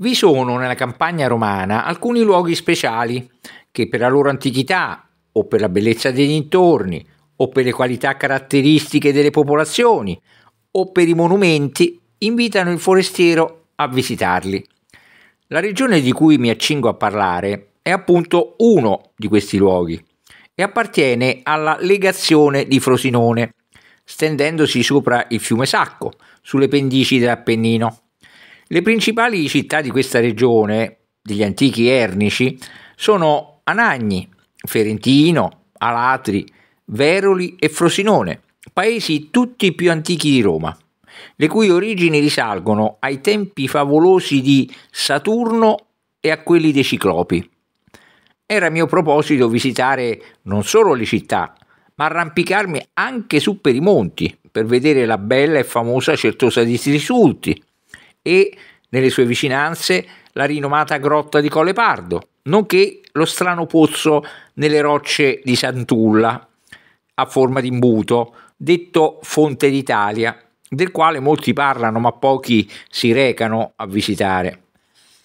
Vi sono nella campagna romana alcuni luoghi speciali che per la loro antichità o per la bellezza dei dintorni o per le qualità caratteristiche delle popolazioni o per i monumenti invitano il forestiero a visitarli. La regione di cui mi accingo a parlare è appunto uno di questi luoghi e appartiene alla legazione di Frosinone, stendendosi sopra il fiume Sacco, sulle pendici dell'Appennino. Le principali città di questa regione, degli antichi ernici, sono Anagni, Ferentino, Alatri, Veroli e Frosinone, paesi tutti più antichi di Roma, le cui origini risalgono ai tempi favolosi di Saturno e a quelli dei Ciclopi. Era mio proposito visitare non solo le città, ma arrampicarmi anche su per i monti per vedere la bella e famosa Certosa di Trisulti, e nelle sue vicinanze la rinomata grotta di Colle Pardo, nonché lo strano pozzo nelle rocce di Santulla a forma di imbuto, detto Fonte d'Italia, del quale molti parlano ma pochi si recano a visitare.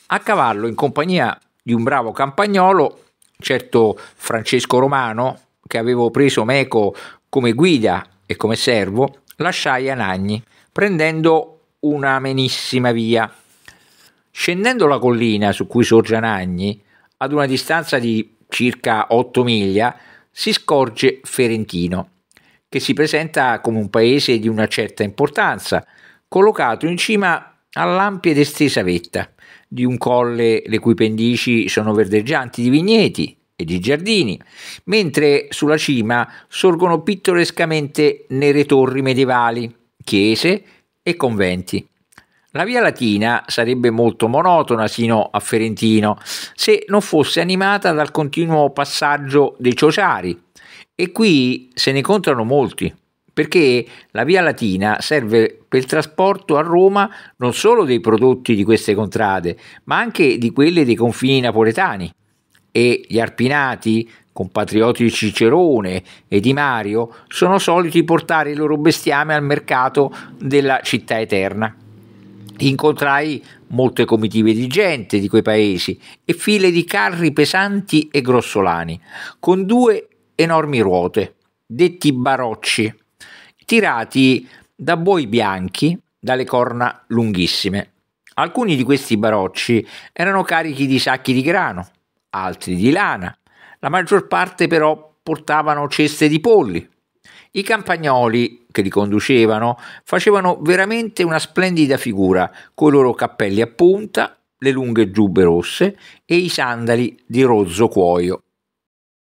A cavallo, in compagnia di un bravo campagnolo, certo Francesco Romano, che avevo preso Meco come guida e come servo, lasciai Anagni, prendendo una menissima via. Scendendo la collina su cui sorge Anagni, ad una distanza di circa 8 miglia, si scorge Ferentino, che si presenta come un paese di una certa importanza, collocato in cima all'ampia ed estesa vetta di un colle le cui pendici sono verdeggianti di vigneti e di giardini, mentre sulla cima sorgono pittorescamente nere torri medievali, chiese e conventi. La via latina sarebbe molto monotona sino a Ferentino se non fosse animata dal continuo passaggio dei ciociari e qui se ne contano molti perché la via latina serve per il trasporto a Roma non solo dei prodotti di queste contrade ma anche di quelle dei confini napoletani e gli arpinati, compatrioti di Cicerone e di Mario, sono soliti portare il loro bestiame al mercato della città eterna. Incontrai molte comitive di gente di quei paesi e file di carri pesanti e grossolani, con due enormi ruote, detti barocci, tirati da buoi bianchi dalle corna lunghissime. Alcuni di questi barocci erano carichi di sacchi di grano, altri di lana. La maggior parte però portavano ceste di polli. I campagnoli che li conducevano facevano veramente una splendida figura con i loro cappelli a punta, le lunghe giubbe rosse e i sandali di rozzo cuoio.